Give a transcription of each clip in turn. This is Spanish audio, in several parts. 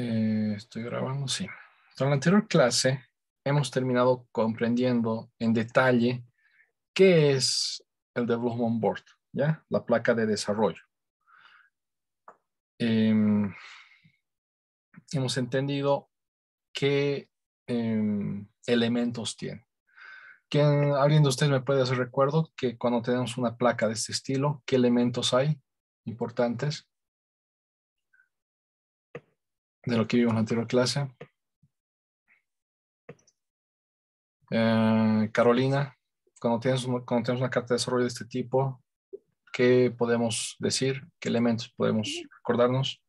Eh, estoy grabando, sí. En la anterior clase hemos terminado comprendiendo en detalle qué es el Development Board, ¿ya? La placa de desarrollo. Em, hemos entendido qué em, elementos tiene. ¿Quién, ¿Alguien de ustedes me puede hacer recuerdo que cuando tenemos una placa de este estilo, qué elementos hay importantes? de lo que vimos en la anterior clase. Eh, Carolina, cuando tienes, cuando tenemos una carta de desarrollo de este tipo, ¿qué podemos decir? ¿Qué elementos podemos acordarnos?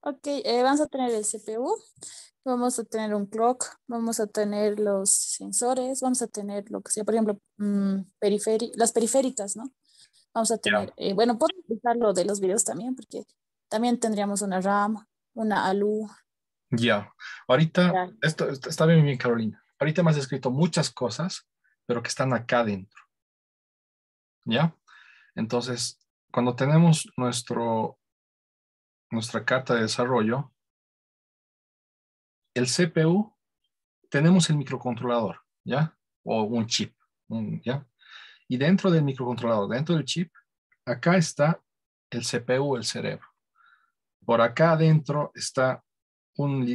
Ok, eh, vamos a tener el CPU, vamos a tener un clock, vamos a tener los sensores, vamos a tener lo que sea, por ejemplo, mm, las periféricas, ¿no? Vamos a tener, eh, bueno, puedo utilizar lo de los videos también, porque también tendríamos una RAM, una ALU. Ya, ahorita, esto está bien, Carolina. Ahorita me has escrito muchas cosas, pero que están acá dentro. ¿Ya? Entonces, cuando tenemos nuestro, nuestra carta de desarrollo, el CPU, tenemos el microcontrolador, ¿ya? O un chip, ¿ya? Y dentro del microcontrolador, dentro del chip, acá está el CPU, el cerebro. Por acá adentro está un,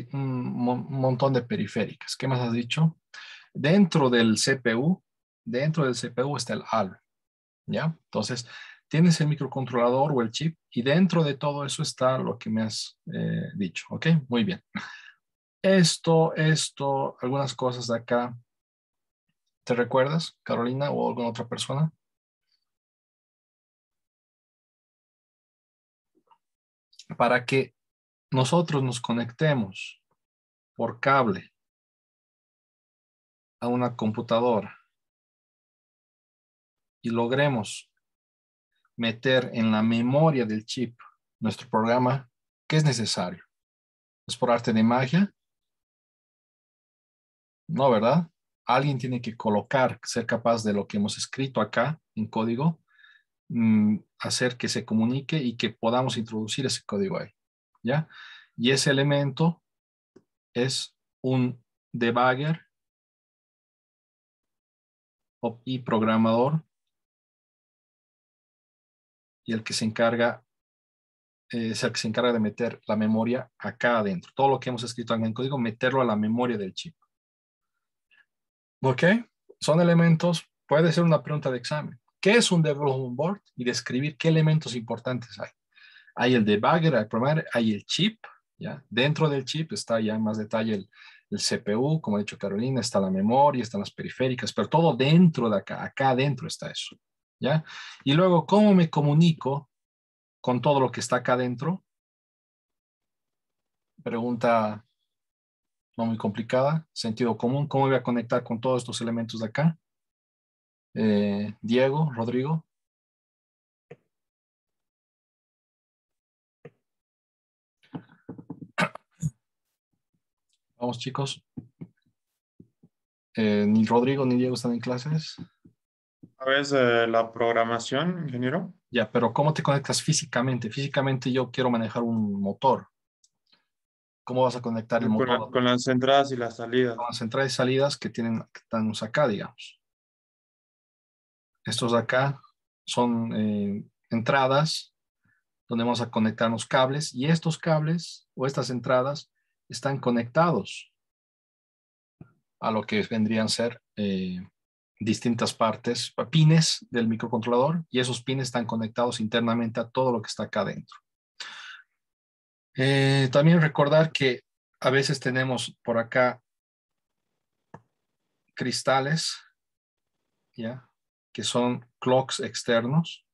montón de periféricas. ¿Qué más has dicho? Dentro del CPU, dentro del CPU está el AL. ¿ya? Entonces, tienes el microcontrolador o el chip y dentro de todo eso está lo que me has eh, dicho, ¿ok? Muy bien. Esto, esto, algunas cosas de acá. ¿Te recuerdas, Carolina, o alguna otra persona? para que nosotros nos conectemos por cable a una computadora y logremos meter en la memoria del chip nuestro programa ¿qué es necesario. ¿Es por arte de magia? No, ¿verdad? Alguien tiene que colocar, ser capaz de lo que hemos escrito acá en código, Mm, hacer que se comunique y que podamos introducir ese código ahí. ¿Ya? Y ese elemento es un debugger y programador y el que se encarga eh, es el que se encarga de meter la memoria acá adentro. Todo lo que hemos escrito en el código, meterlo a la memoria del chip. ¿Ok? Son elementos, puede ser una pregunta de examen qué es un development board y describir qué elementos importantes hay. Hay el debugger, hay el hay el chip, ¿ya? Dentro del chip está ya en más detalle el, el, CPU, como ha dicho Carolina, está la memoria, están las periféricas, pero todo dentro de acá, acá dentro está eso, ¿ya? Y luego, ¿cómo me comunico con todo lo que está acá dentro? Pregunta no muy complicada, sentido común, ¿cómo voy a conectar con todos estos elementos de acá? Eh, Diego, Rodrigo. Vamos chicos. Eh, ni Rodrigo ni Diego están en clases. ¿Sabes eh, la programación, ingeniero? Ya, pero ¿cómo te conectas físicamente? Físicamente yo quiero manejar un motor. ¿Cómo vas a conectar el motor? con las entradas y las salidas. Con las entradas y salidas que tienen que están acá, digamos. Estos de acá son eh, entradas donde vamos a conectar los cables y estos cables o estas entradas están conectados a lo que vendrían a ser eh, distintas partes, pines del microcontrolador y esos pines están conectados internamente a todo lo que está acá adentro. Eh, también recordar que a veces tenemos por acá cristales, ¿ya? que son clocks externos.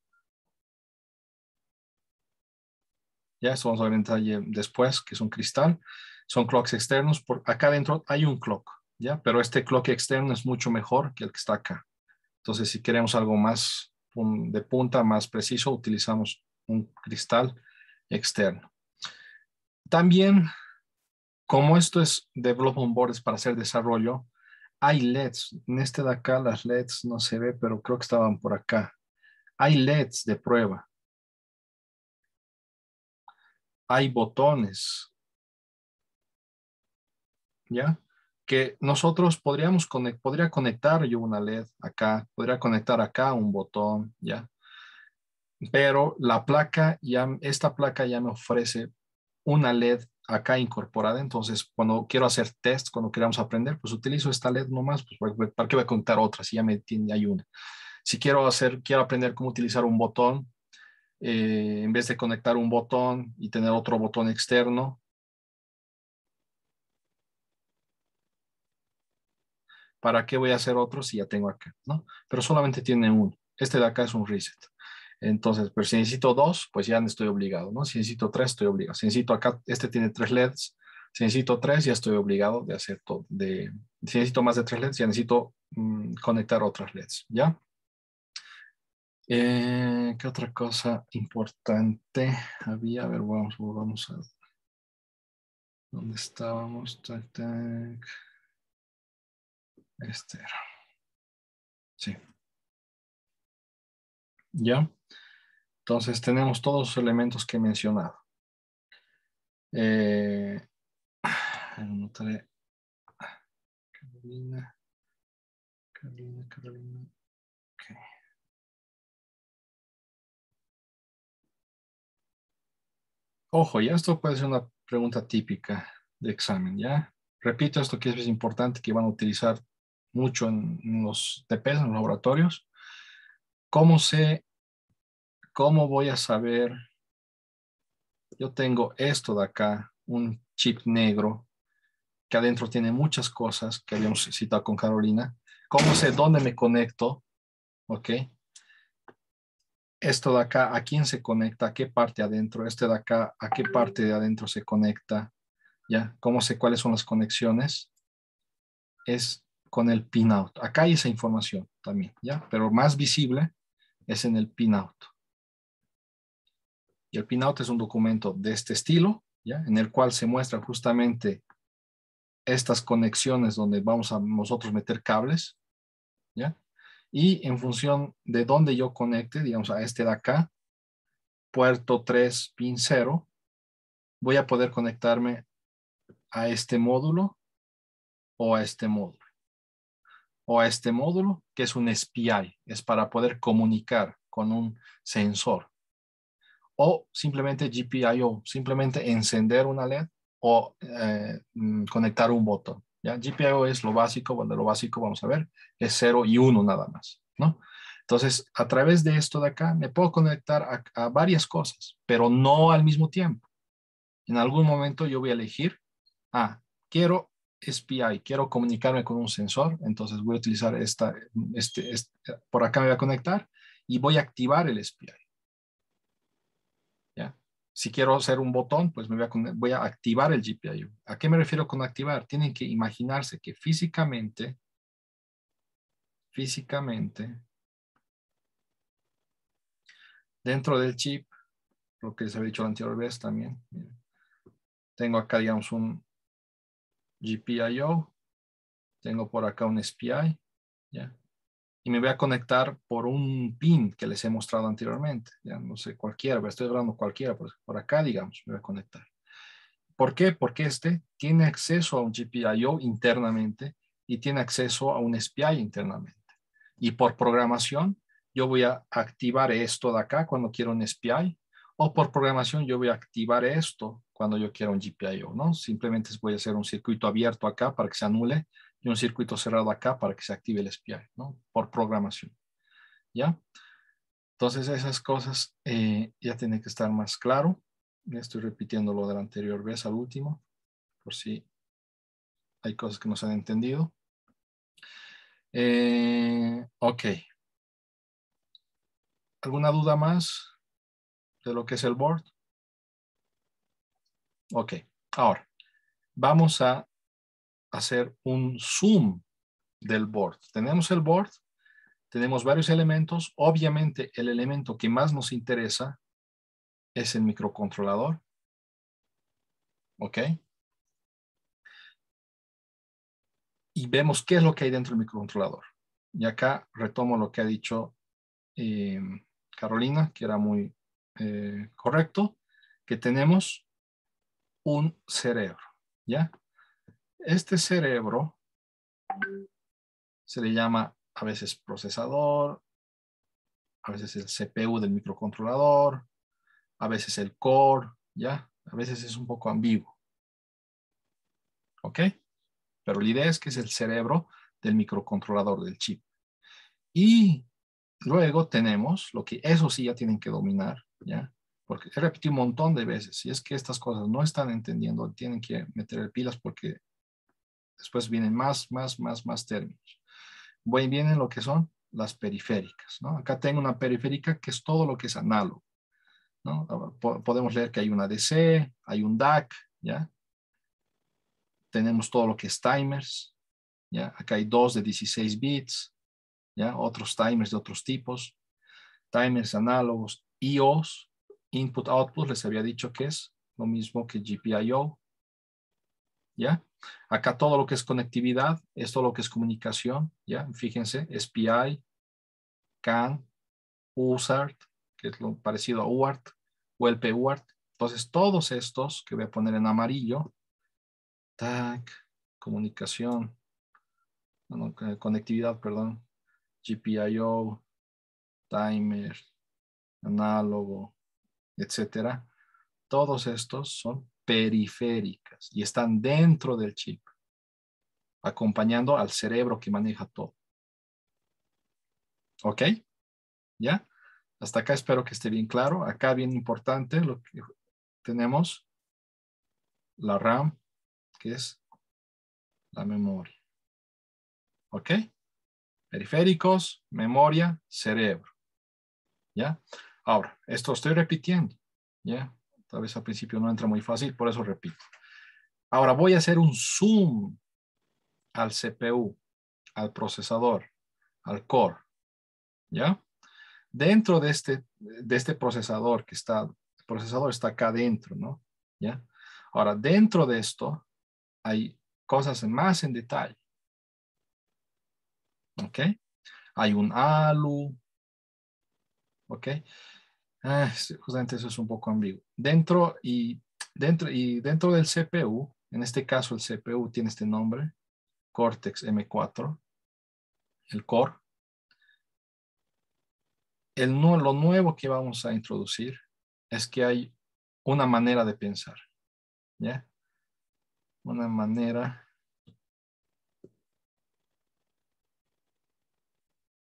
Ya, esto vamos a ver detalle después, que es un cristal. Son clocks externos. Por, acá dentro hay un clock, ya, pero este clock externo es mucho mejor que el que está acá. Entonces, si queremos algo más de punta, más preciso, utilizamos un cristal externo. También, como esto es de development boards para hacer desarrollo, hay LEDs, en este de acá las LEDs no se ve, pero creo que estaban por acá. Hay LEDs de prueba. Hay botones. ¿Ya? Que nosotros podríamos podría conectar yo una LED acá, podría conectar acá un botón, ¿ya? Pero la placa ya, esta placa ya me ofrece una LED acá incorporada. Entonces, cuando quiero hacer test, cuando queramos aprender, pues utilizo esta LED nomás, pues para qué voy a contar otra si ya me tiene, hay una. Si quiero hacer, quiero aprender cómo utilizar un botón, eh, en vez de conectar un botón y tener otro botón externo, ¿para qué voy a hacer otro si ya tengo acá? Pero solamente tiene uno. Este de acá es un reset. Entonces, pero si necesito dos, pues ya estoy obligado, ¿no? Si necesito tres, estoy obligado. Si necesito acá, este tiene tres LEDs, si necesito tres, ya estoy obligado de hacer todo. De, si necesito más de tres LEDs, ya necesito mm, conectar otras LEDs, ¿ya? Eh, ¿Qué otra cosa importante había? A ver, vamos, vamos a... ¿Dónde estábamos? Tac, Este era. Sí. ¿Ya? Entonces tenemos todos los elementos que he mencionado. Eh, Carolina, Carolina, Carolina. Okay. Ojo, ya esto puede ser una pregunta típica de examen, ¿ya? Repito, esto que es importante que van a utilizar mucho en los TPs, en los laboratorios. ¿Cómo se ¿Cómo voy a saber? Yo tengo esto de acá, un chip negro, que adentro tiene muchas cosas que habíamos citado con Carolina. ¿Cómo sé dónde me conecto? ¿Ok? Esto de acá, ¿a quién se conecta? ¿A qué parte adentro? Este de acá, ¿a qué parte de adentro se conecta? ¿Ya? ¿Cómo sé cuáles son las conexiones? Es con el pinout. Acá hay esa información también, ¿ya? Pero más visible es en el pinout el pinout es un documento de este estilo, ¿ya? en el cual se muestran justamente estas conexiones donde vamos a nosotros meter cables, ¿ya? Y en función de dónde yo conecte, digamos a este de acá, puerto 3, pin 0, voy a poder conectarme a este módulo o a este módulo. O a este módulo que es un SPI, es para poder comunicar con un sensor o simplemente GPIO, simplemente encender una LED o eh, mm, conectar un botón. ¿ya? GPIO es lo básico, donde lo básico, vamos a ver, es 0 y 1 nada más. ¿no? Entonces, a través de esto de acá, me puedo conectar a, varias cosas, pero no al mismo tiempo. En algún momento yo voy a elegir, ah, quiero SPI, quiero comunicarme con un sensor, entonces voy a utilizar esta, este, este por acá me voy a conectar y voy a activar el SPI si quiero hacer un botón, pues me voy a, activar el GPIO. ¿A qué me refiero con activar? Tienen que imaginarse que físicamente, físicamente, dentro del chip, lo que se había dicho la anterior vez también, tengo acá, digamos, un GPIO, tengo por acá un SPI, ¿ya? y me voy a conectar por un pin que les he mostrado anteriormente. Ya no sé, cualquiera, estoy hablando cualquiera, por, por acá, digamos, me voy a conectar. ¿Por qué? Porque este tiene acceso a un GPIO internamente y tiene acceso a un SPI internamente. Y por programación, yo voy a activar esto de acá cuando quiero un SPI, o por programación yo voy a activar esto cuando yo quiero un GPIO, ¿no? Simplemente voy a hacer un circuito abierto acá para que se anule y un circuito cerrado acá para que se active el SPI, ¿no? Por programación, ¿ya? Entonces esas cosas eh, ya tienen que estar más claro. Estoy repitiendo lo de la anterior vez al último, por si hay cosas que no se han entendido. Eh, ok. ¿Alguna duda más de lo que es el board? Ok, ahora vamos a hacer un zoom del board. Tenemos el board, tenemos varios elementos. Obviamente el elemento que más nos interesa es el microcontrolador. ¿Ok? Y vemos qué es lo que hay dentro del microcontrolador. Y acá retomo lo que ha dicho eh, Carolina, que era muy eh, correcto, que tenemos un cerebro, ¿ya? Este cerebro se le llama a veces procesador, a veces el CPU del microcontrolador, a veces el core, ¿ya? A veces es un poco ambiguo. ¿Ok? Pero la idea es que es el cerebro del microcontrolador, del chip. Y luego tenemos lo que eso sí ya tienen que dominar, ¿ya? Porque he repetido un montón de veces, si es que estas cosas no están entendiendo, tienen que meter pilas porque Después vienen más, más, más, más términos. Voy bien lo que son las periféricas. Acá tengo una periférica que es todo lo que es análogo. Podemos leer que hay una DC, hay un DAC, ¿ya? Tenemos todo lo que es timers, ¿ya? Acá hay dos de 16 bits, ¿ya? Otros timers de otros tipos, timers análogos, IOs, input-output, les había dicho que es lo mismo que GPIO, ¿ya? Acá todo lo que es conectividad, esto lo que es comunicación, ¿ya? Fíjense, SPI, CAN, USART, que es lo parecido a UART, o el puart Entonces, todos estos que voy a poner en amarillo, TAC, comunicación, eh, conectividad, perdón, GPIO, timer, análogo, etcétera. Todos estos son periféricas y están dentro del chip, acompañando al cerebro que maneja todo. ¿Ok? ¿Ya? Hasta acá espero que esté bien claro. Acá bien importante lo que tenemos la RAM, que es la memoria. ¿Ok? Periféricos, memoria, cerebro. ¿Ya? Ahora, esto estoy repitiendo. ¿Ya? Tal vez al principio no entra muy fácil, por eso repito. Ahora voy a hacer un zoom al CPU, al procesador, al core. ¿Ya? Dentro este, de este, procesador que está, el procesador está acá dentro, ¿no? ¿Ya? Ahora, dentro de esto hay cosas más en detalle. ¿Ok? Hay un ALU. ¿Ok? ah, justamente eso es un poco ambiguo. Dentro y, dentro y dentro del CPU, en este caso el CPU tiene este nombre, Cortex M4, el core. El, lo nuevo que vamos a introducir es que hay una manera de pensar, ¿ya? Una manera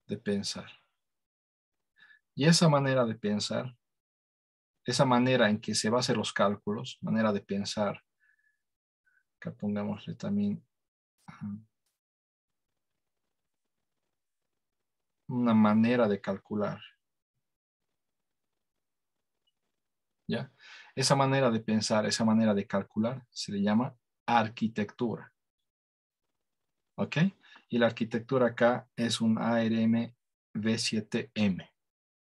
de pensar. Y esa manera de pensar, esa manera en que se basan los cálculos, manera de pensar, que pongámosle también una manera de calcular. ¿Ya? Esa manera de pensar, esa manera de calcular se le llama arquitectura. ¿Ok? Y la arquitectura acá es un ARM V7M.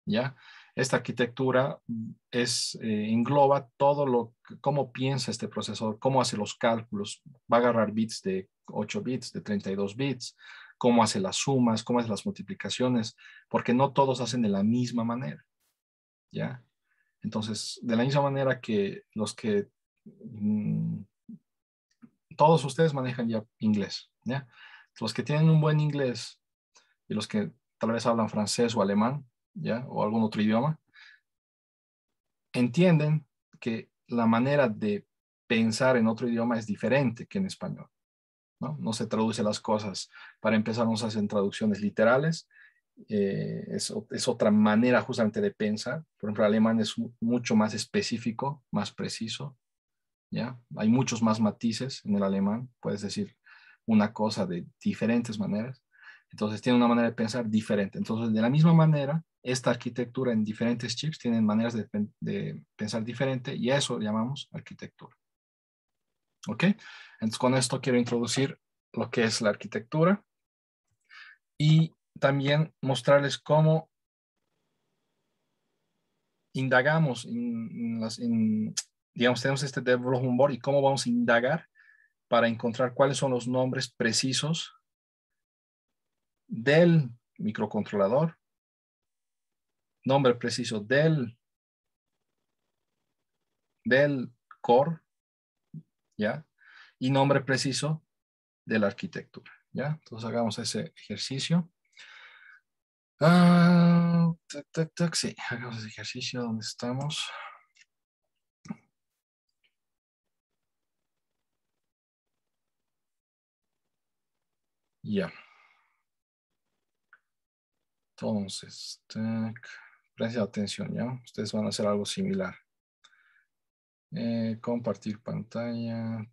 ¿ya? Esta arquitectura mm, es, eh, engloba todo lo, cómo piensa este procesador, cómo hace los cálculos, va a agarrar bits de 8 bits, de 32 bits, cómo hace las sumas, cómo hace las multiplicaciones, porque no todos hacen de la misma manera, ¿ya? Entonces, de la misma manera que los que mm, todos ustedes manejan ya inglés, Los que tienen un buen inglés y los que tal vez hablan francés o alemán, ¿ya? O algún otro idioma, entienden que la manera de pensar en otro idioma es diferente que en español. No, no se traduce las cosas. Para empezar, no se hacen traducciones literales. Eh, es, es, otra manera justamente de pensar. Por ejemplo, el alemán es mucho más específico, más preciso. ¿ya? Hay muchos más matices en el alemán. Puedes decir una cosa de diferentes maneras. Entonces, tiene una manera de pensar diferente. Entonces, de la misma manera, esta arquitectura en diferentes chips, tienen maneras de, pensar diferente y eso llamamos arquitectura. ¿Ok? Entonces con esto quiero introducir lo que es la arquitectura y también mostrarles cómo indagamos en, las, digamos, tenemos este development board y cómo vamos a indagar para encontrar cuáles son los nombres precisos del microcontrolador nombre preciso del, del core, ¿ya? Y nombre preciso de la arquitectura, ¿ya? Entonces hagamos ese ejercicio. Ah, sí, hagamos ese ejercicio donde estamos. Ya. Entonces, tac. Gracias atención, ¿ya? Ustedes van a hacer algo similar. Eh, compartir pantalla.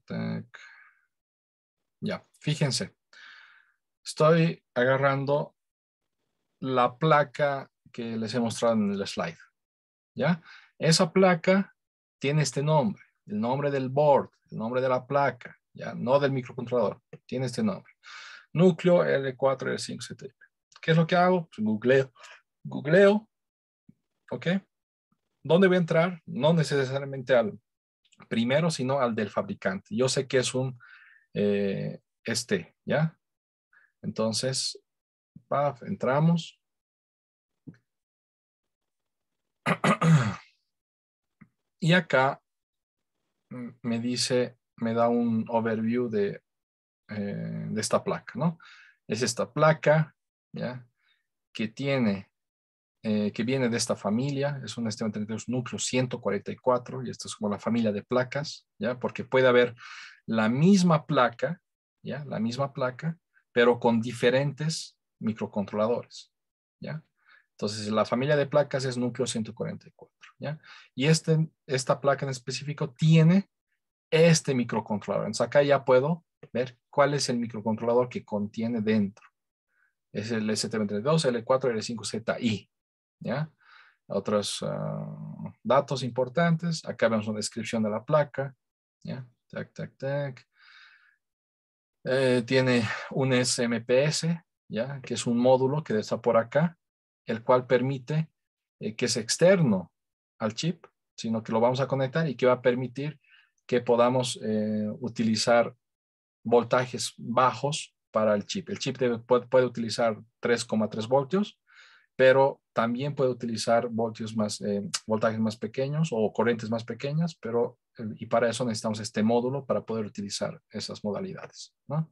Ya, fíjense. Estoy agarrando la placa que les he mostrado en el slide. ¿Ya? Esa placa tiene este nombre, el nombre del board, el nombre de la placa, ¿ya? No del microcontrolador, tiene este nombre. Núcleo L4, L5, etc. ¿Qué es lo que hago? Pues googleo. Googleo ¿ok? ¿Dónde voy a entrar? No necesariamente al primero, sino al del fabricante. Yo sé que es un eh, este, ¿ya? Entonces, paf, entramos. Y acá mm, me dice, me da un overview de, eh, de esta placa, ¿no? Es esta placa, ¿ya? Que tiene eh, que viene de esta familia, es un stm este 32 núcleo 144, y esto es como la familia de placas, ¿ya? Porque puede haber la misma placa, ¿ya? La misma placa, pero con diferentes microcontroladores, ¿ya? Entonces, la familia de placas es núcleo 144, ¿ya? Y este, esta placa en específico tiene este microcontrolador. Entonces, acá ya puedo ver cuál es el microcontrolador que contiene dentro. Es el STM32, L4, L5ZI, ¿ya? Otros eh, datos importantes. Acá vemos una descripción de la placa, ¿ya? Tac, tac, tac. Eh, tiene un SMPS, ¿ya? Que es un módulo que está por acá, el cual permite eh, que es externo al chip, sino que lo vamos a conectar y que va a permitir que podamos utilizar voltajes bajos para el chip. El chip puede, puede, utilizar 3,3 voltios, pero también puede utilizar voltios más, eh, voltajes más pequeños o corrientes más pequeñas, pero eh, y para eso necesitamos este módulo para poder utilizar esas modalidades. ¿no?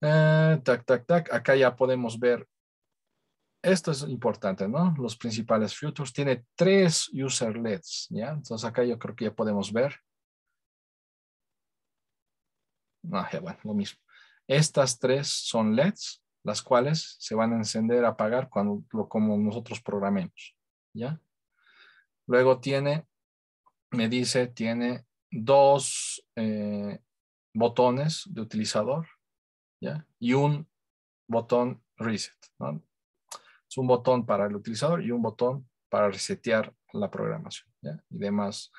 Eh, tac, tac, tac. Acá ya podemos ver esto es importante, ¿no? Los principales filtros. Tiene tres user LEDs, ¿ya? Entonces acá yo creo que ya podemos ver. Ah, bueno, lo mismo. Estas tres son LEDs las cuales se van a encender, apagar cuando lo, como nosotros programemos, ¿ya? Luego tiene, me dice, tiene dos eh, botones de utilizador, ¿ya? Y un botón reset, Es un botón para el utilizador y un botón para resetear la programación, ¿ya? Y demás.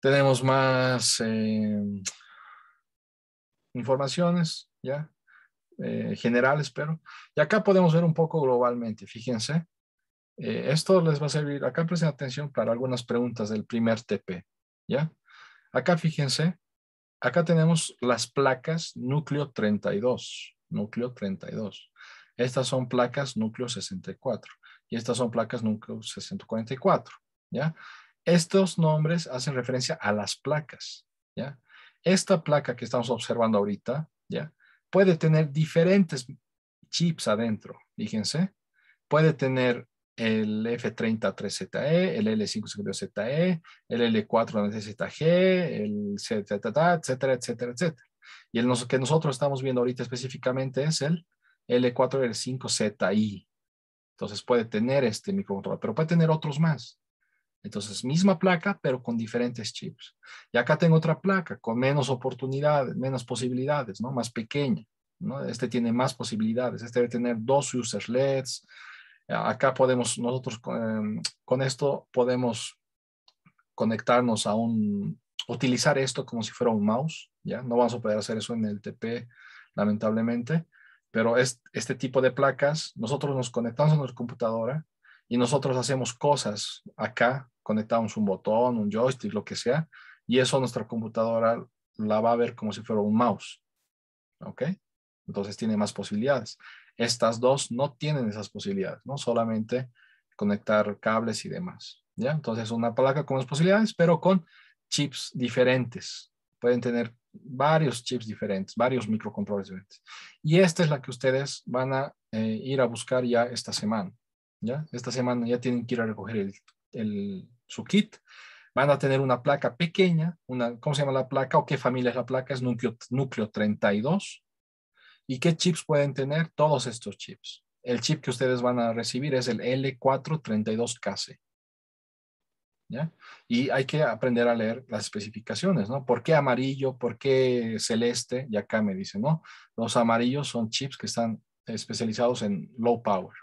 Tenemos más eh, informaciones, ¿ya? eh, generales, pero y acá podemos ver un poco globalmente, fíjense. Eh, esto les va a servir, acá presten atención para algunas preguntas del primer TP, ¿ya? Acá fíjense, acá tenemos las placas núcleo 32, núcleo 32. Estas son placas núcleo 64 y estas son placas núcleo 644, ¿ya? Estos nombres hacen referencia a las placas, ¿ya? Esta placa que estamos observando ahorita, ¿ya? puede tener diferentes chips adentro, fíjense. Puede tener el f 303 ze el L552ZE, el L4ZG, el etcétera, etcétera, etcétera. Y el que nosotros estamos viendo ahorita específicamente es el l 4 l 5 zi Entonces puede tener este microcontrolador, pero puede tener otros más. Entonces, misma placa, pero con diferentes chips. Y acá tengo otra placa con menos oportunidades, menos posibilidades, ¿no? Más pequeña, ¿no? Este tiene más posibilidades. Este debe tener dos user LEDs. Acá podemos, nosotros con, em, esto podemos conectarnos a un, utilizar esto como si fuera un mouse, ¿ya? No vamos a poder hacer eso en el TP, lamentablemente, pero es, este tipo de placas, nosotros nos conectamos a nuestra computadora, y nosotros hacemos cosas acá, conectamos un botón, un joystick, lo que sea, y eso nuestra computadora la va a ver como si fuera un mouse. ¿Ok? Entonces tiene más posibilidades. Estas dos no tienen esas posibilidades, ¿no? Solamente conectar cables y demás. ¿Ya? Entonces una placa con las posibilidades, pero con chips diferentes. Pueden tener varios chips diferentes, varios microcontroles diferentes. Y esta es la que ustedes van a eh, ir a buscar ya esta semana. Esta semana ya tienen que ir a recoger el, su kit. Van a tener una placa pequeña, una, ¿cómo se llama la placa o qué familia es la placa? Es núcleo, núcleo 32. ¿Y qué chips pueden tener? Todos estos chips. El chip que ustedes van a recibir es el L432KC. ¿Ya? Y hay que aprender a leer las especificaciones, ¿no? ¿Por qué amarillo? ¿Por qué celeste? Y acá me dicen, ¿no? Los amarillos son chips que están especializados en low power.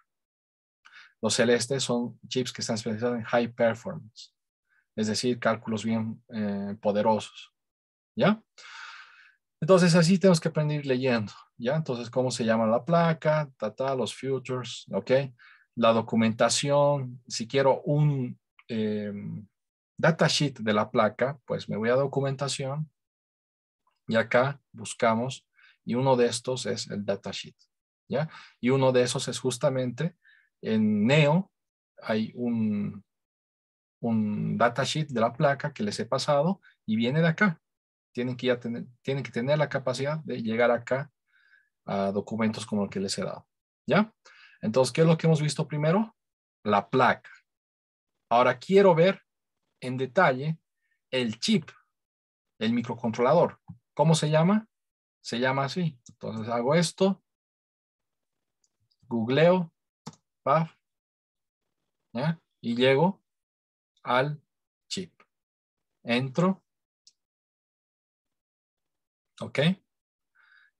Los celestes son chips que están especializados en high performance, es decir, cálculos bien eh, poderosos. ¿Ya? Entonces, así tenemos que aprender leyendo, ¿ya? Entonces, cómo se llama la placa, ¿Tata? los futures, ¿ok? La documentación, si quiero un em, datasheet de la placa, pues me voy a documentación y acá buscamos y uno de estos es el datasheet, ¿ya? Y uno de esos es justamente en Neo hay un, un datasheet de la placa que les he pasado y viene de acá. Tienen que, tener, tienen que tener la capacidad de llegar acá a documentos como el que les he dado. ¿Ya? Entonces, ¿qué es lo que hemos visto primero? La placa. Ahora quiero ver en detalle el chip, el microcontrolador. ¿Cómo se llama? Se llama así. Entonces hago esto, googleo paf, ¿ya? Y llego al chip. Entro. ¿Ok?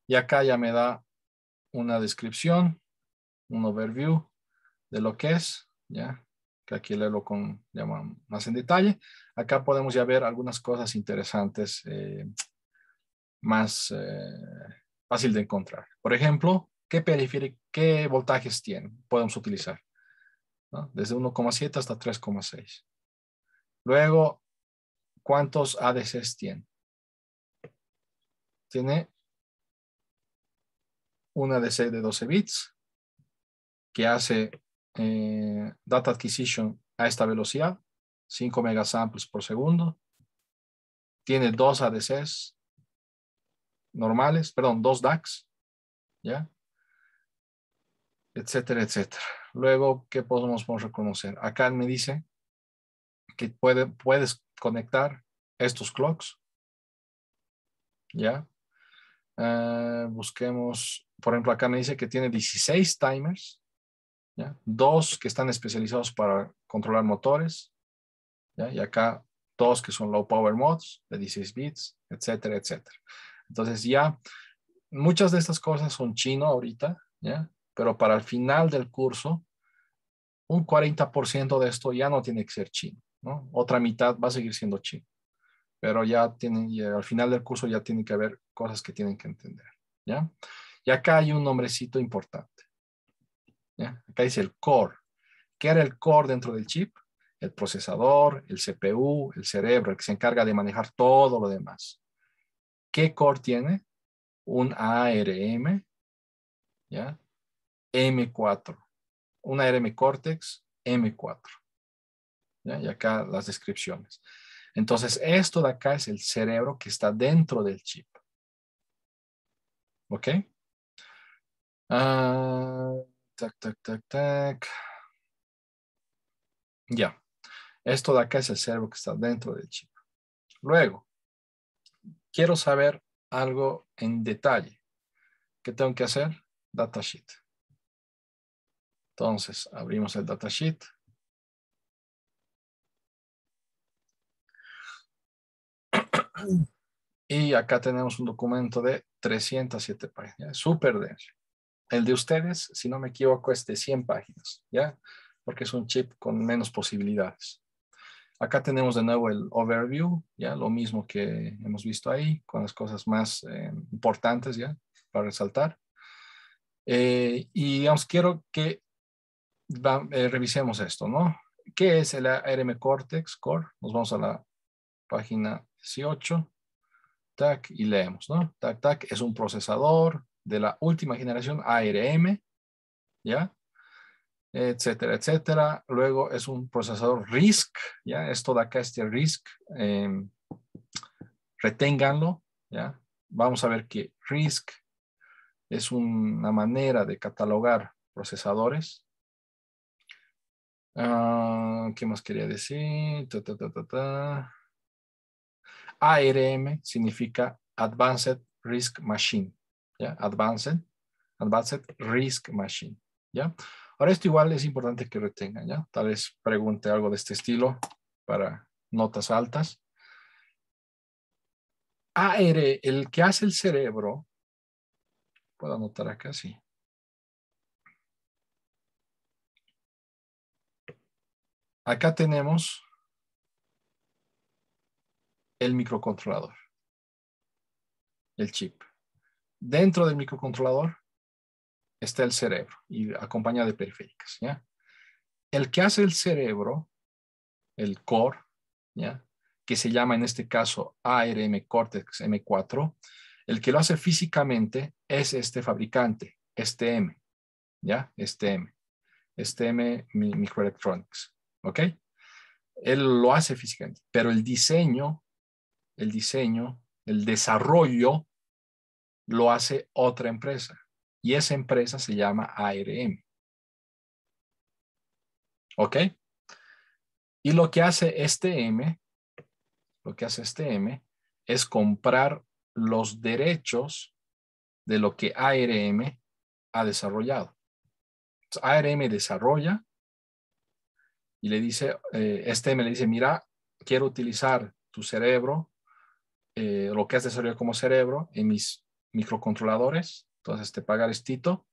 Y acá ya me da una descripción, un overview de lo que es, ¿ya? Que aquí le con llaman más en detalle. Acá podemos ya ver algunas cosas interesantes eh, más eh, fácil de encontrar. Por ejemplo, qué periférico, qué voltajes tiene? podemos utilizar. Desde 1,7 hasta 3,6. Luego, ¿cuántos ADCs tiene? Tiene un ADC de 12 bits que hace eh, data acquisition a esta velocidad, 5 megasamples por segundo. Tiene dos ADCs normales, perdón, dos DACs, ¿ya? etcétera, etcétera. Luego, ¿qué podemos reconocer? Acá me dice que puedes conectar estos clocks. ¿Ya? Ah, busquemos, por ejemplo, acá me dice que tiene 16 timers. ¿ya? Dos que están especializados para controlar motores. ¿ya? Y acá dos que son low power mods de 16 bits, etcétera, etcétera. Entonces ya muchas de estas cosas son chino ahorita. ¿ya? pero para el final del curso, un 40% de esto ya no tiene que ser chino, ¿no? Otra mitad va a seguir siendo chip. pero ya tienen, al final del curso ya tiene que haber cosas que tienen que entender, ¿ya? Y acá hay un nombrecito importante, ¿ya? Acá dice el core. ¿Qué era el core dentro del chip? El procesador, el CPU, el cerebro, el que se encarga de manejar todo lo demás. ¿Qué core tiene? Un ARM, ¿ya? M4. Una RM Cortex M4. Y acá las descripciones. Entonces, esto de acá es el cerebro que está dentro del chip. ¿Ok? Ah, tac, tac, tac, tac. Ya. Esto de acá es el cerebro que está dentro del chip. Luego, quiero saber algo en detalle. ¿Qué tengo que hacer? Datasheet. Entonces, abrimos el datasheet. Y acá tenemos un documento de 307 páginas, súper denso. El de ustedes, si no me equivoco, es de 100 páginas, ¿ya? Porque es un chip con menos posibilidades. Acá tenemos de nuevo el overview, ¿ya? Lo mismo que hemos visto ahí, con las cosas más eh, importantes, ¿ya? Para resaltar. Eh, y, digamos, quiero que eh, revisemos esto, ¿no? ¿Qué es el ARM Cortex Core? Nos vamos a la página 18, tac, y leemos, ¿no? Tac, tac, es un procesador de la última generación ARM, ¿ya? Etcétera, etcétera. Luego es un procesador RISC, ¿ya? Esto de acá, este RISC, eh, reténganlo, ¿ya? Vamos a ver que RISC es una manera de catalogar procesadores, Ah, ¿Qué más quería decir? Ta, ARM significa Advanced Risk Machine. ¿ya? Advanced, Advanced Risk Machine. ¿ya? Ahora esto igual es importante que retengan. ¿ya? Tal vez pregunte algo de este estilo para notas altas. AR, el que hace el cerebro, puedo anotar acá, sí. acá tenemos el microcontrolador, el chip. Dentro del microcontrolador está el cerebro y acompaña de periféricas. El que hace el cerebro, el core, que se llama en este caso ARM Cortex M4, el que lo hace físicamente es este fabricante, STM, ¿ya? STM, STM Microelectronics. ¿ok? Él lo hace físicamente, pero el diseño, el diseño, el desarrollo lo hace otra empresa y esa empresa se llama ARM. ¿Ok? Y lo que hace este M, lo que hace este M es comprar los derechos de lo que ARM ha desarrollado. ARM desarrolla y le dice, eh, este me le dice, mira, quiero utilizar tu cerebro, eh, lo que has desarrollado como cerebro en mis microcontroladores, entonces te pagaré estito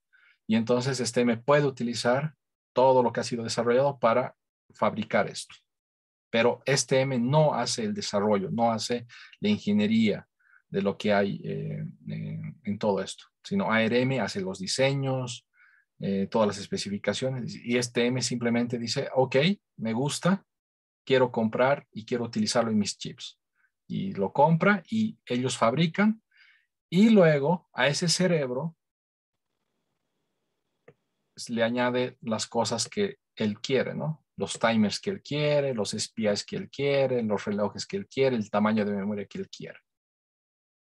y entonces este me puede utilizar todo lo que ha sido desarrollado para fabricar esto. Pero este M no hace el desarrollo, no hace la ingeniería de lo que hay eh, en todo esto, sino ARM hace los diseños, eh, todas las especificaciones. Y este M simplemente dice, ok, me gusta, quiero comprar y quiero utilizarlo en mis chips. Y lo compra y ellos fabrican. Y luego a ese cerebro le añade las cosas que él quiere, ¿no? Los timers que él quiere, los espías que él quiere, los relojes que él quiere, el tamaño de memoria que él quiere.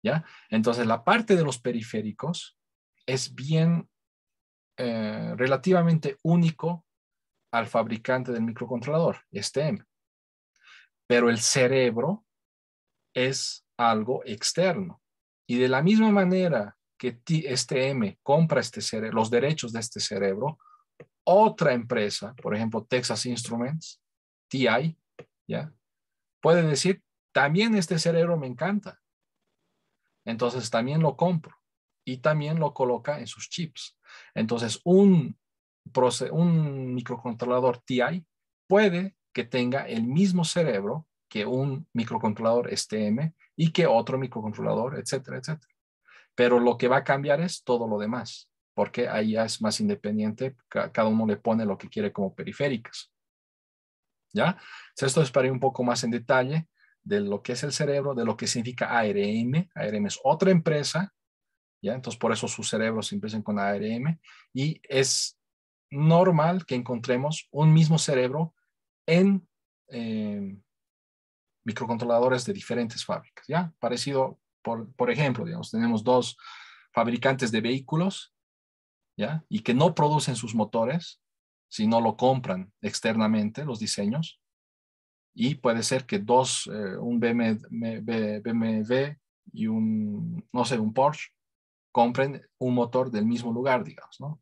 ¿Ya? Entonces, la parte de los periféricos es bien eh, relativamente único al fabricante del microcontrolador, STM. Pero el cerebro es algo externo. Y de la misma manera que STM compra este cerebro, los derechos de este cerebro, otra empresa, por ejemplo, Texas Instruments, TI, ¿ya? puede decir, también este cerebro me encanta. Entonces también lo compro y también lo coloca en sus chips. Entonces, un, un microcontrolador TI puede que tenga el mismo cerebro que un microcontrolador STM y que otro microcontrolador, etcétera, etcétera. Pero lo que va a cambiar es todo lo demás, porque ahí ya es más independiente, cada uno le pone lo que quiere como periféricas. ¿Ya? esto es para ir un poco más en detalle de lo que es el cerebro, de lo que significa ARM. ARM es otra empresa entonces, por eso sus cerebros empiezan con ARM y es normal que encontremos un mismo cerebro en eh, microcontroladores de diferentes fábricas, ¿ya? Parecido, por, ejemplo, digamos, tenemos dos fabricantes de vehículos, ¿ya? Y que no producen sus motores, sino lo compran externamente, los diseños, y puede ser que dos, eh, un BMW, BMW, y un, no sé, un Porsche, compren un motor del mismo lugar, digamos, ¿no?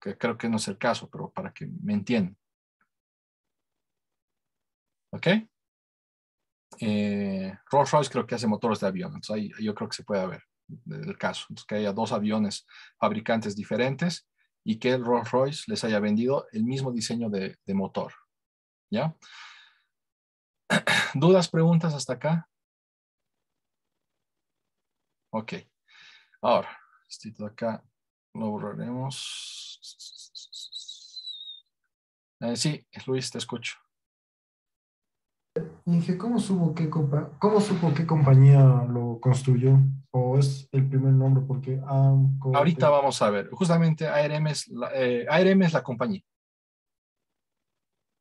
Que creo que no es el caso, pero para que me entiendan. ¿Ok? Eh, Rolls Royce creo que hace motores de avión, entonces ahí yo creo que se puede ver el caso, entonces que haya dos aviones fabricantes diferentes y que el Rolls Royce les haya vendido el mismo diseño de motor. ¿Ya? ¿Dudas, preguntas hasta acá? Ok. Ahora, esto acá lo borraremos. Eh, sí, Luis, te escucho. Inge, ¿cómo supo, qué ¿cómo supo qué compañía lo construyó? ¿O es el primer nombre? Porque Ahorita vamos a ver. Justamente ARM es, la, eh, ARM es la compañía.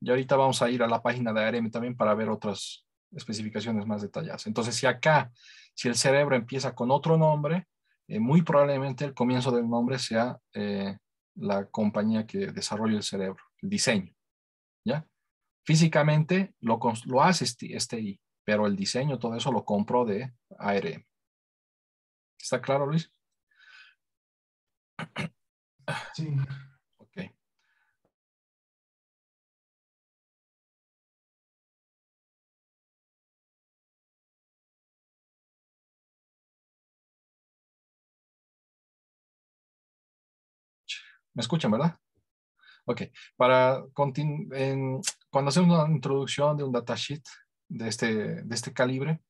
Y ahorita vamos a ir a la página de ARM también para ver otras especificaciones más detalladas. Entonces, si acá, si el cerebro empieza con otro nombre, eh, muy probablemente el comienzo del nombre sea eh, la compañía que desarrolla el cerebro, el diseño. ¿ya? Físicamente lo, hace este, este I, pero el diseño, todo eso lo compro de ARM. ¿Está claro, Luis? Sí. ¿Me escuchan, verdad? Ok, para en, cuando hacemos una introducción de un datasheet de este, de este calibre,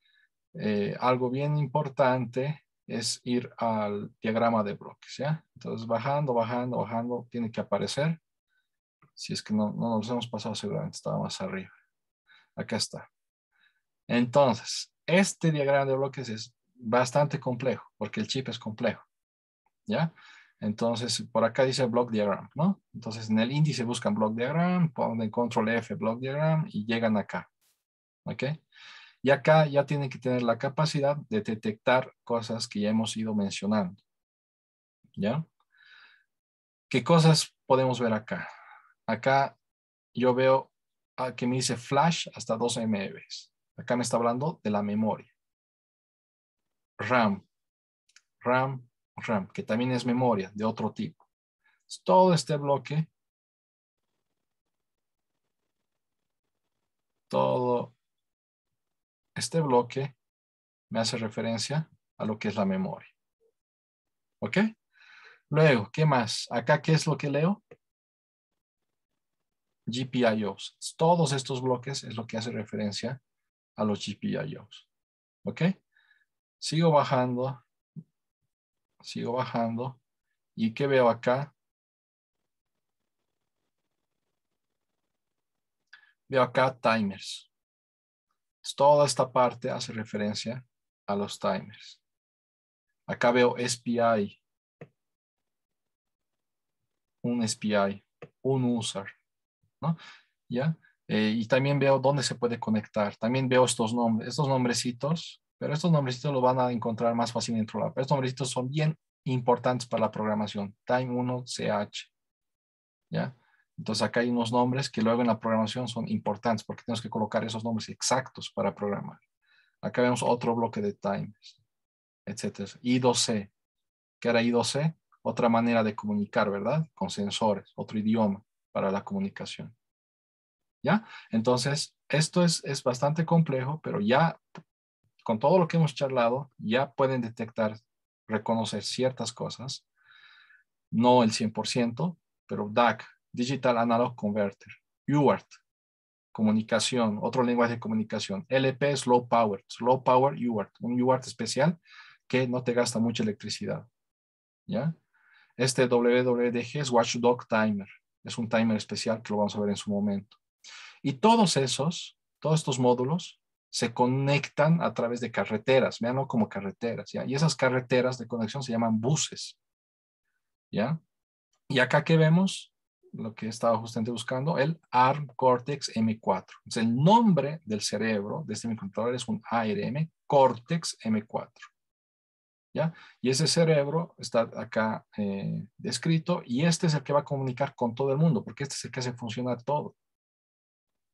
eh, algo bien importante es ir al diagrama de bloques, ¿ya? Entonces, bajando, bajando, bajando, tiene que aparecer. Si es que no, no nos hemos pasado, seguramente estaba más arriba. Acá está. Entonces, este diagrama de bloques es bastante complejo, porque el chip es complejo, ¿ya? Entonces, por acá dice block diagram, ¿no? Entonces, en el índice buscan block diagram, ponen control F, block diagram y llegan acá, ¿ok? Y acá ya tienen que tener la capacidad de detectar cosas que ya hemos ido mencionando, ¿ya? ¿Qué cosas podemos ver acá? Acá yo veo ah, que me dice flash hasta 12 MB. Acá me está hablando de la memoria. RAM. RAM RAM, que también es memoria de otro tipo. todo este bloque, todo este bloque me hace referencia a lo que es la memoria. ¿Ok? Luego, ¿qué más? Acá, ¿qué es lo que leo? GPIOs. Todos estos bloques es lo que hace referencia a los GPIOs. ¿Ok? Sigo bajando sigo bajando. ¿Y qué veo acá? Veo acá timers. Toda esta parte hace referencia a los timers. Acá veo SPI. Un SPI, un user. ¿Ya? Eh, y también veo dónde se puede conectar. También veo estos nombres, estos nombrecitos pero estos nombrecitos lo van a encontrar más fácil en pero Estos nombrecitos son bien importantes para la programación. Time 1, CH. ¿Ya? Entonces acá hay unos nombres que luego en la programación son importantes porque tenemos que colocar esos nombres exactos para programar. Acá vemos otro bloque de times, etc. I2C. ¿Qué era I2C? Otra manera de comunicar, ¿verdad? Con sensores, otro idioma para la comunicación. ¿Ya? Entonces, esto es, es bastante complejo, pero ya con todo lo que hemos charlado, ya pueden detectar, reconocer ciertas cosas, no el 100%, pero DAC, Digital Analog Converter, UART, comunicación, otro lenguaje de comunicación, LP Slow Power, Slow Power UART, un UART especial que no te gasta mucha electricidad, ¿ya? Este WWDG es Watchdog Timer, es un timer especial que lo vamos a ver en su momento. Y todos esos, todos estos módulos se conectan a través de carreteras, veanlo como carreteras, ¿ya? Y esas carreteras de conexión se llaman buses, ¿ya? Y acá que vemos, lo que estaba justamente buscando, el ARM Cortex M4. Es el nombre del cerebro de este microcontrolador es un ARM Cortex M4. ¿Ya? Y ese cerebro está acá eh, descrito y este es el que va a comunicar con todo el mundo, porque este es el que hace funcionar todo.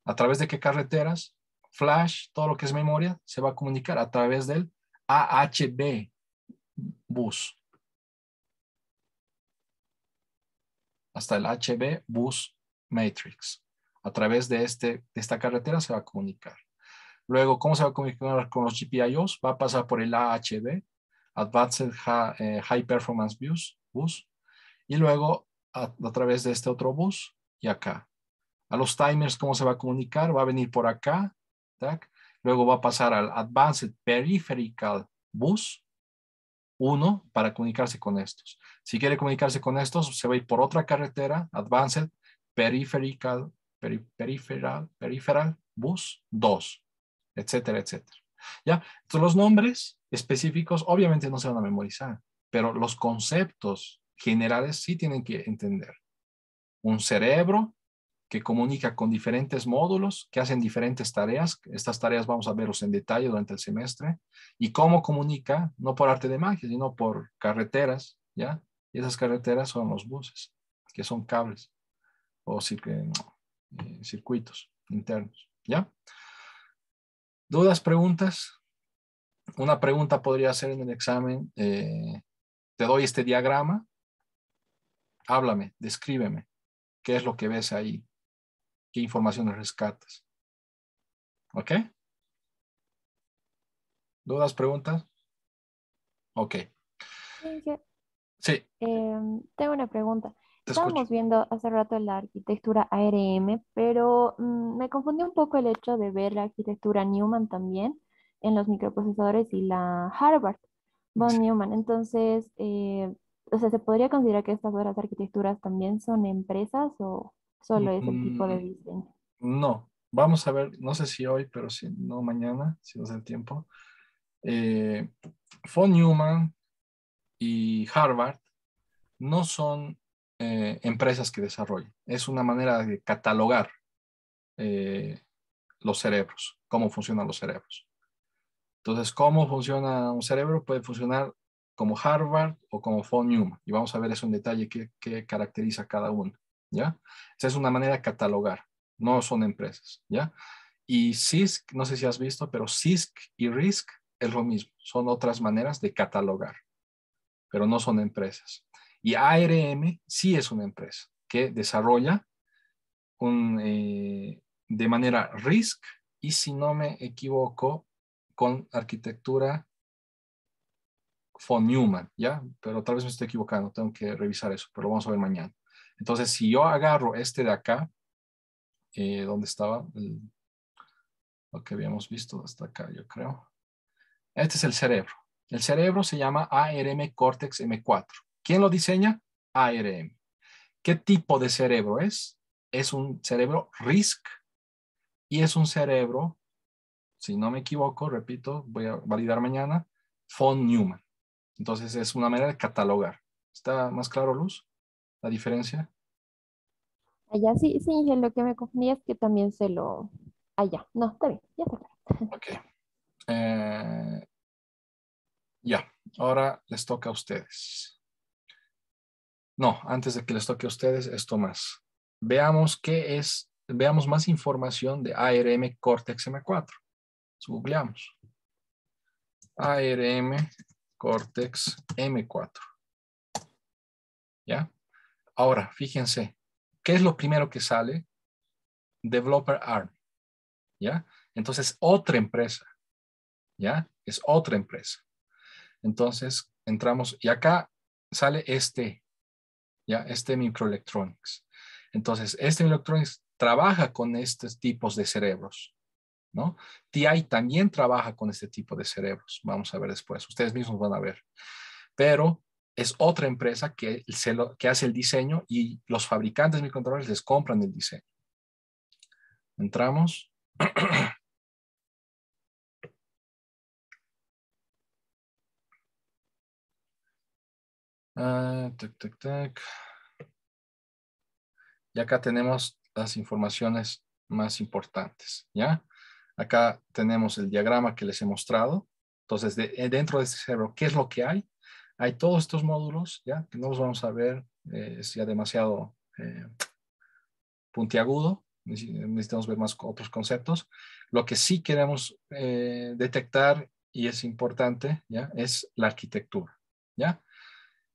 ¿A través de qué carreteras? flash, todo lo que es memoria, se va a comunicar a través del AHB bus. Hasta el HB bus matrix. A través de, este, esta carretera se va a comunicar. Luego, ¿cómo se va a comunicar con los GPIOs? Va a pasar por el AHB, Advanced eh, High Performance Bus, bus y luego a, a través de este otro bus y acá. A los timers, ¿cómo se va a comunicar? Va a venir por acá, Luego va a pasar al Advanced Peripheral Bus 1 para comunicarse con estos. Si quiere comunicarse con estos, se va a ir por otra carretera, Advanced Peripheral, peripheral, peripheral Bus 2, etcétera, etcétera. ¿Ya? Entonces, los nombres específicos obviamente no se van a memorizar, pero los conceptos generales sí tienen que entender. Un cerebro que comunica con diferentes módulos que hacen diferentes tareas. Estas tareas vamos a verlos en detalle durante el semestre. Y cómo comunica, no por arte de magia, sino por carreteras, ¿ya? Y esas carreteras son los buses, que son cables o eh, circuitos internos, ¿ya? ¿Dudas, preguntas? Una pregunta podría ser en el examen, eh, te doy este diagrama, háblame, descríbeme, qué es lo que ves ahí, qué información rescatas. ¿Ok? ¿Dudas, preguntas? Ok. Sí. Em, tengo una pregunta. Estábamos viendo hace rato la arquitectura ARM, pero mm, me confundió un poco el hecho de ver la arquitectura Newman también en los microprocesadores y la Harvard von Newman. Entonces, eh, o sea, ¿se podría considerar que estas otras arquitecturas también son empresas o Solo ese tipo de mm, diseño. No, vamos a ver, no sé si hoy, pero si no mañana, si nos da el tiempo. Eh, von y Harvard no son eh, empresas que desarrollan, es una manera de catalogar eh, los cerebros, cómo funcionan los cerebros. Entonces, cómo funciona un cerebro puede funcionar como Harvard o como von Neumann. Y vamos a ver eso en detalle, qué caracteriza cada uno. ¿ya? Esa es una manera de catalogar, no son empresas, ¿ya? Y CISC, no sé si has visto, pero CISC y RISC es lo mismo, son otras maneras de catalogar, pero no son empresas. Y ARM sí es una empresa que desarrolla un, eh, de manera RISC y si no me equivoco, con arquitectura von Neumann, ¿ya? Pero tal vez me estoy equivocando, tengo que revisar eso, pero lo vamos a ver mañana. Entonces, si yo agarro este de acá, eh, donde estaba? lo que habíamos visto hasta acá, yo creo. Este es el cerebro. El cerebro se llama ARM Cortex M4. ¿Quién lo diseña? ARM. ¿Qué tipo de cerebro es? Es un cerebro RISC y es un cerebro, si no me equivoco, repito, voy a validar mañana, von Neumann. Entonces es una manera de catalogar. ¿Está más claro, Luz? la diferencia? Allá sí, sí, lo que me confundía es que también se lo... Allá, no, está bien, ya está Ok. Eh, ya, ahora les toca a ustedes. No, antes de que les toque a ustedes, esto más. Veamos qué es, veamos más información de ARM Cortex M4. Googleamos. ARM Cortex M4. ¿Ya? Ahora, fíjense, ¿qué es lo primero que sale? Developer ARM, ¿ya? Entonces, otra empresa, ¿ya? Es otra empresa. Entonces, entramos y acá sale este, ¿ya? Este Microelectronics. Entonces, este Microelectronics trabaja con estos tipos de cerebros, ¿no? TI también trabaja con este tipo de cerebros. Vamos a ver después. Ustedes mismos van a ver. Pero es otra empresa que, se lo, que hace el diseño y los fabricantes de microcontroladores les compran el diseño. Entramos. Ah, y acá tenemos las informaciones más importantes, ¿ya? Acá tenemos el diagrama que les he mostrado. Entonces, eh, dentro de este cerebro, ¿qué es lo que hay? hay todos estos módulos, ya que no los vamos a ver, eh, es ya demasiado eh, puntiagudo, necesitamos ver más otros conceptos. Lo que sí queremos eh, detectar y es importante, ya, es la arquitectura, ya.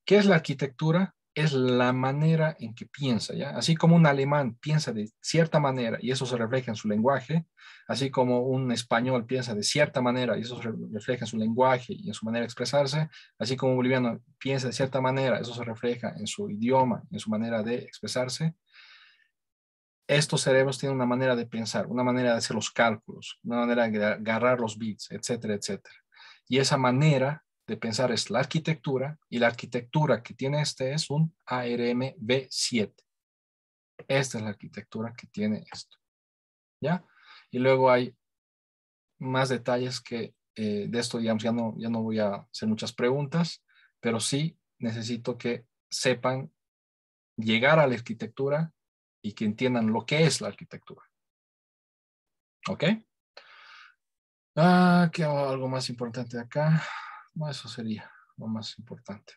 ¿Qué es la arquitectura? es la manera en que piensa, ¿ya? Así como un alemán piensa de cierta manera y eso se refleja en su lenguaje, así como un español piensa de cierta manera y eso se refleja en su lenguaje y en su manera de expresarse, así como un boliviano piensa de cierta manera, eso se refleja en su idioma, en su manera de expresarse, estos cerebros tienen una manera de pensar, una manera de hacer los cálculos, una manera de agarrar los bits, etcétera, etcétera. Y esa manera de pensar es la arquitectura y la arquitectura que tiene este es un ARM 7 Esta es la arquitectura que tiene esto. ¿Ya? Y luego hay más detalles que eh, de esto, digamos, ya no, ya no voy a hacer muchas preguntas, pero sí necesito que sepan llegar a la arquitectura y que entiendan lo que es la arquitectura. ¿Ok? Ah, algo más importante acá. Eso sería lo más importante.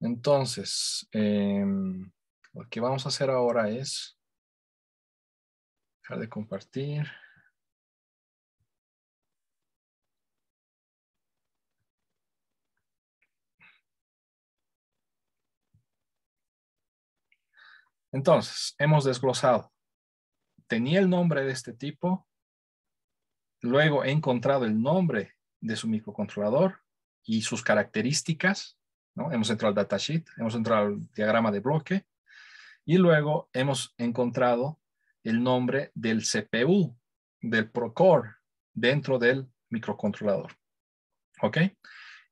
Entonces, em, lo que vamos a hacer ahora es dejar de compartir. Entonces, hemos desglosado. Tenía el nombre de este tipo. Luego he encontrado el nombre de su microcontrolador y sus características. ¿no? Hemos entrado al datasheet, hemos entrado al diagrama de bloque y luego hemos encontrado el nombre del CPU, del Procore, dentro del microcontrolador. ¿Ok?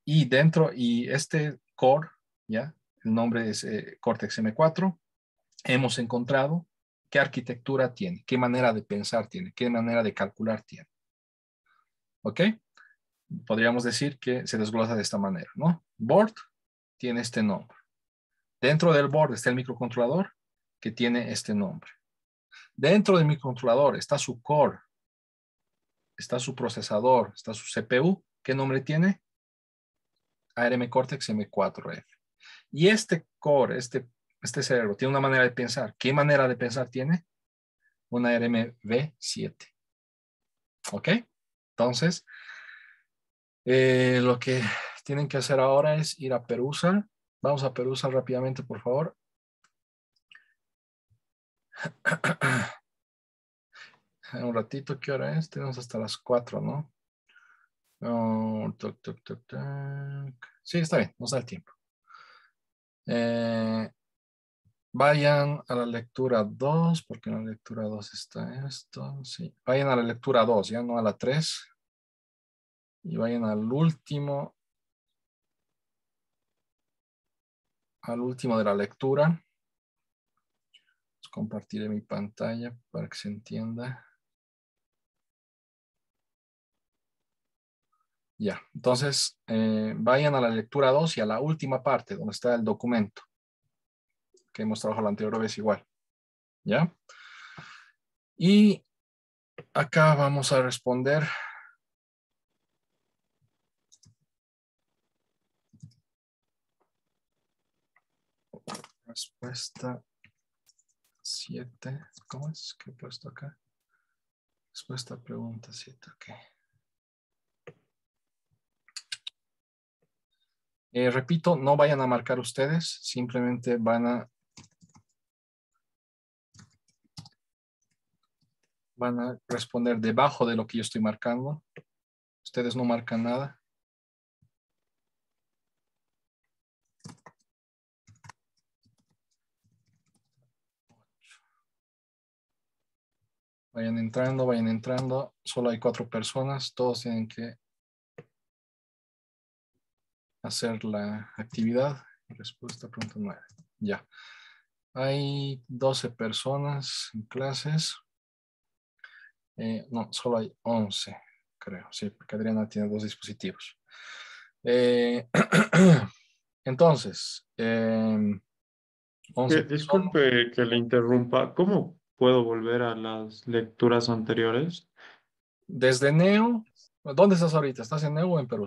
Y dentro, y este core, ¿ya? El nombre es eh, Cortex M4. Hemos encontrado qué arquitectura tiene, qué manera de pensar tiene, qué manera de calcular tiene. ¿Ok? podríamos decir que se desglosa de esta manera, ¿no? Board tiene este nombre. Dentro del board está el microcontrolador que tiene este nombre. Dentro del microcontrolador está su core, está su procesador, está su CPU. ¿Qué nombre tiene? ARM Cortex M4F. Y este core, este, este, cerebro, tiene una manera de pensar. ¿Qué manera de pensar tiene? Una ARM V7. ¿Ok? Entonces, eh, lo que tienen que hacer ahora es ir a Perusa. Vamos a Perusa rápidamente, por favor. Un ratito, ¿qué hora es? Tenemos hasta las 4, ¿no? Oh, sí, está bien, nos da el tiempo. Eh, vayan a la lectura 2, porque en la lectura 2 está esto. Sí. Vayan a la lectura 2, ya no a la 3 y vayan al último, al último de la lectura. Les pues, compartiré mi pantalla para que se entienda. Ya, entonces eh, vayan a la lectura 2 y a la última parte donde está el documento que hemos trabajado la anterior vez igual. ¿Ya? Y acá vamos a responder Respuesta 7. ¿Cómo es que he puesto acá? Respuesta pregunta 7. Ok. Eh, repito, no vayan a marcar ustedes, simplemente van a van a responder debajo de lo que yo estoy marcando. Ustedes no marcan nada. Vayan entrando, vayan entrando. Solo hay cuatro personas. Todos tienen que hacer la actividad. Respuesta punto nueve. Ya. Hay 12 personas en clases. Eh, no, solo hay 11, creo. Sí, porque Adriana tiene dos dispositivos. Eh, entonces, em, eh, disculpe que le interrumpa. ¿Cómo puedo volver a las lecturas anteriores? Desde Neo, ¿dónde estás ahorita? ¿Estás en Neo o en perú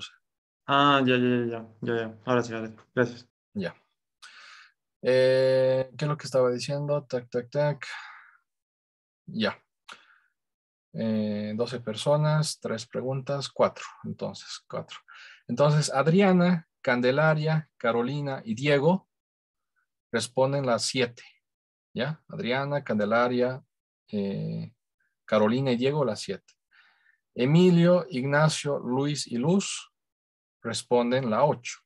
Ah, ya, ya, ya, ya, ya, ahora sí, gracias. Ya. Eh, ¿Qué es lo que estaba diciendo? Tac, tac, tac. Ya. 12 eh, personas, tres preguntas, cuatro Entonces, cuatro Entonces, Adriana, Candelaria, Carolina y Diego responden las siete ¿ya? Adriana, Candelaria, eh, Carolina y Diego, la 7. Emilio, Ignacio, Luis y Luz responden la 8.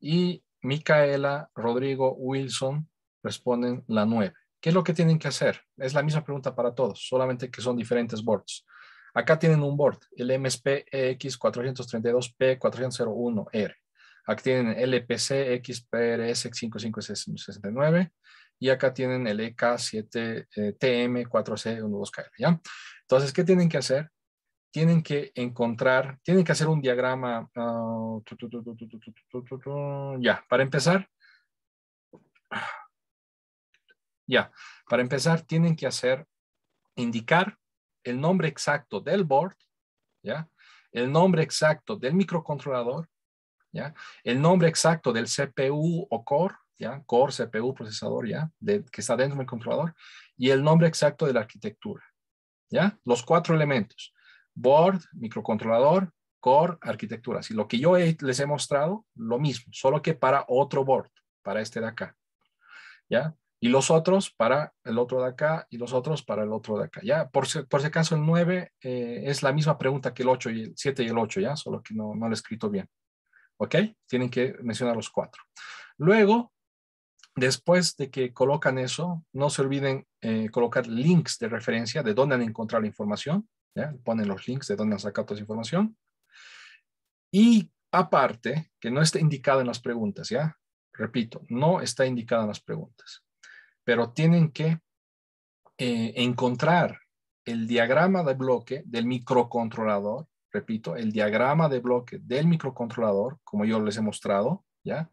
Y Micaela, Rodrigo, Wilson responden la 9. ¿Qué es lo que tienen que hacer? Es la misma pregunta para todos, solamente que son diferentes boards. Acá tienen un board, el MSPEX 432P401R. Aquí tienen lpcxprs XPRS 5569 y acá tienen el EK7TM4C 12KL, kl Entonces, ¿qué tienen que hacer? Tienen que encontrar, tienen que hacer un diagrama, ya, para empezar, ya, para empezar tienen que hacer, indicar el nombre exacto del board, ¿ya? El nombre exacto del microcontrolador, ¿ya? El nombre exacto del CPU o core, ¿ya? Core, CPU, procesador, ¿ya? De, que está dentro del controlador. Y el nombre exacto de la arquitectura, ¿ya? Los cuatro elementos. Board, microcontrolador, core, arquitectura. Y lo que yo les he mostrado, lo mismo, solo que para otro board, para este de acá. ¿Ya? Y los otros para el otro de acá y los otros para el otro de acá. ¿Ya? Por si, por si acaso el 9 eh, es la misma pregunta que el 8 y el 7 y el 8, ¿ya? Solo que no, no lo he escrito bien. ¿Ok? Tienen que mencionar los cuatro. Luego, Después de que colocan eso, no se olviden eh, colocar links de referencia de dónde han encontrado la información. Ponen los links de dónde han sacado toda esa información. Y aparte, que no está indicado en las preguntas, ¿ya? Repito, no está indicada en las preguntas. Pero tienen que eh, encontrar el diagrama de bloque del microcontrolador. Repito, el diagrama de bloque del microcontrolador, como yo les he mostrado, ¿ya?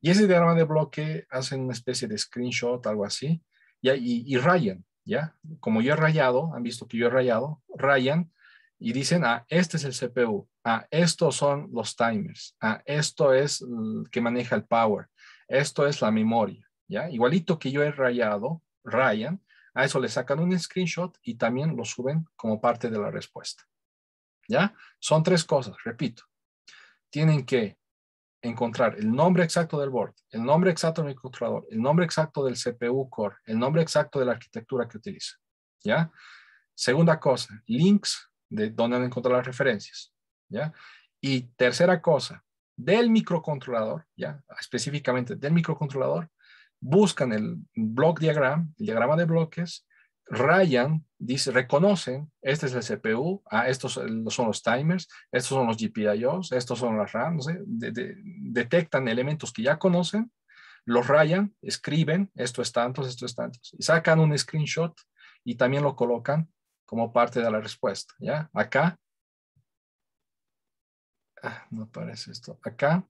Y ese diagrama de bloque hacen una especie de screenshot, algo así, Y, y, rayan, ¿ya? Como yo he rayado, han visto que yo he rayado, rayan y dicen, ah, este es el CPU, ah, estos son los timers, ah, esto es el que maneja el power, esto es la memoria, ¿ya? Igualito que yo he rayado, rayan, a eso le sacan un screenshot y también lo suben como parte de la respuesta. ¿Ya? Son tres cosas, repito. Tienen que encontrar el nombre exacto del board, el nombre exacto del microcontrolador, el nombre exacto del CPU core, el nombre exacto de la arquitectura que utiliza. ¿Ya? Segunda cosa, links de dónde han encontrado las referencias. ¿Ya? Y tercera cosa, del microcontrolador, ¿ya? Específicamente del microcontrolador, buscan el block diagram, el diagrama de bloques, Ryan dice, reconocen, este es el CPU, ah, estos son los timers, estos son los GPIOs, estos son las RAM, detectan elementos que ya conocen, los rayan, escriben, esto es tantos, esto es tantos, y sacan un screenshot y también lo colocan como parte de la respuesta, ¿ya? Acá, ah, no aparece esto, acá,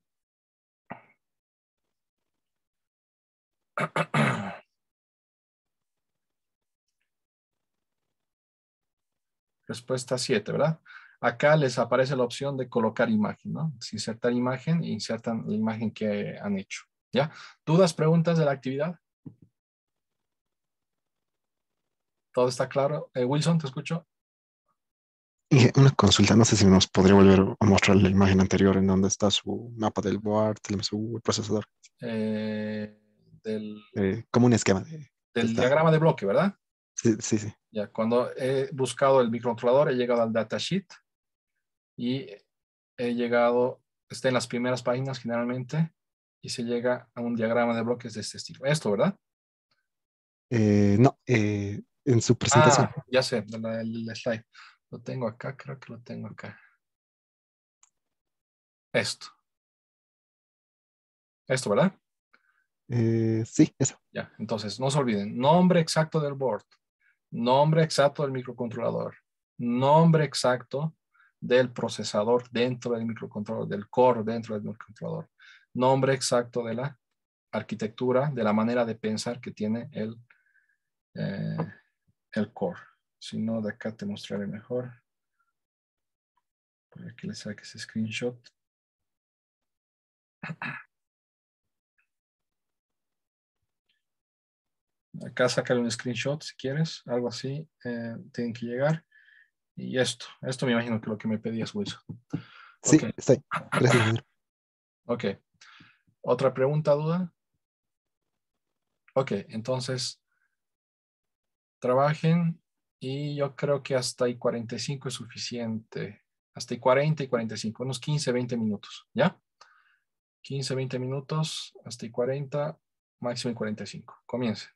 Respuesta 7, ¿verdad? Acá les aparece la opción de colocar imagen, ¿no? Si insertar imagen, insertan la imagen que han hecho, ¿ya? ¿Dudas, preguntas de la actividad? ¿Todo está claro? Eh, Wilson, te escucho. una consulta, no sé si nos podría volver a mostrar la imagen anterior en donde está su mapa del board, el, su procesador. Eh, eh, como un esquema. del diagrama de bloque, ¿verdad? Sí, sí, Ya, cuando he buscado el microcontrolador, he llegado al datasheet y he llegado, está en las primeras páginas generalmente, y se llega a un diagrama de bloques de este estilo. Esto, ¿verdad? Eh, no, eh, en su presentación. Ah, ya sé, el, slide. Lo tengo acá, creo que lo tengo acá. Esto. Esto, ¿verdad? Eh, sí, eso. Ya, entonces, no se olviden, nombre exacto del board, nombre exacto del microcontrolador, nombre exacto del procesador dentro del microcontrolador, del core dentro del microcontrolador, nombre exacto de la arquitectura, de la manera de pensar que tiene el, eh, el core. Si no, de acá te mostraré mejor. Para que le ese screenshot. Acá sácale un screenshot si quieres, algo así, eh, tienen que llegar. Y esto, esto me imagino que lo que me pedías, Wilson. Sí, okay. estoy. ok. ¿Otra pregunta, duda? Ok, entonces, trabajen y yo creo que hasta ahí 45 es suficiente. Hasta ahí 40 y 45, unos 15, 20 minutos, ¿ya? 15, 20 minutos, hasta ahí 40, máximo y 45. Comience.